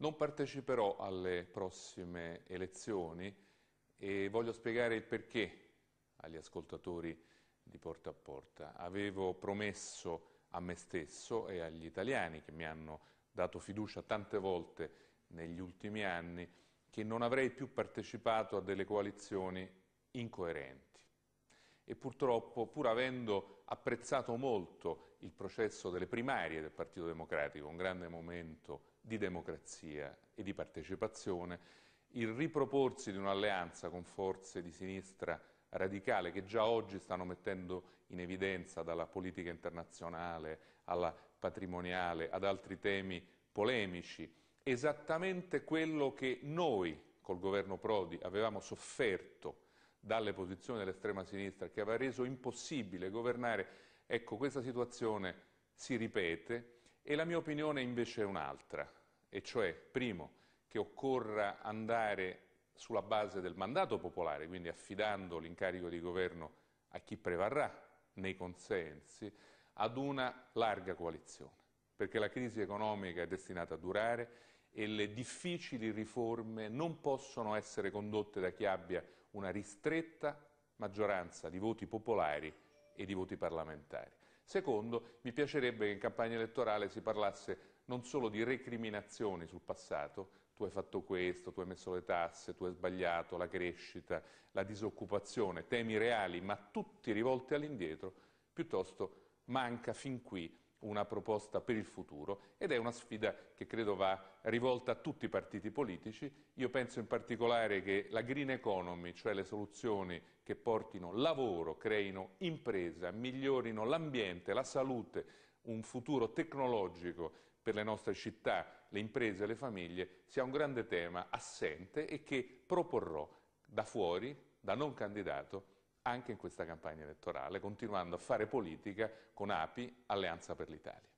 Non parteciperò alle prossime elezioni e voglio spiegare il perché agli ascoltatori di Porta a Porta. Avevo promesso a me stesso e agli italiani che mi hanno dato fiducia tante volte negli ultimi anni che non avrei più partecipato a delle coalizioni incoerenti e purtroppo pur avendo apprezzato molto il processo delle primarie del Partito Democratico, un grande momento di democrazia e di partecipazione, il riproporsi di un'alleanza con forze di sinistra radicale che già oggi stanno mettendo in evidenza dalla politica internazionale alla patrimoniale ad altri temi polemici, esattamente quello che noi col governo Prodi avevamo sofferto dalle posizioni dell'estrema sinistra che aveva reso impossibile governare. Ecco, questa situazione si ripete e la mia opinione invece è un'altra, e cioè, primo, che occorra andare sulla base del mandato popolare, quindi affidando l'incarico di governo a chi prevarrà nei consensi, ad una larga coalizione perché la crisi economica è destinata a durare e le difficili riforme non possono essere condotte da chi abbia una ristretta maggioranza di voti popolari e di voti parlamentari. Secondo, mi piacerebbe che in campagna elettorale si parlasse non solo di recriminazioni sul passato, tu hai fatto questo, tu hai messo le tasse, tu hai sbagliato, la crescita, la disoccupazione, temi reali, ma tutti rivolti all'indietro, piuttosto manca fin qui una proposta per il futuro ed è una sfida che credo va rivolta a tutti i partiti politici. Io penso in particolare che la green economy, cioè le soluzioni che portino lavoro, creino impresa, migliorino l'ambiente, la salute, un futuro tecnologico per le nostre città, le imprese e le famiglie, sia un grande tema assente e che proporrò da fuori, da non candidato, anche in questa campagna elettorale, continuando a fare politica con API, Alleanza per l'Italia.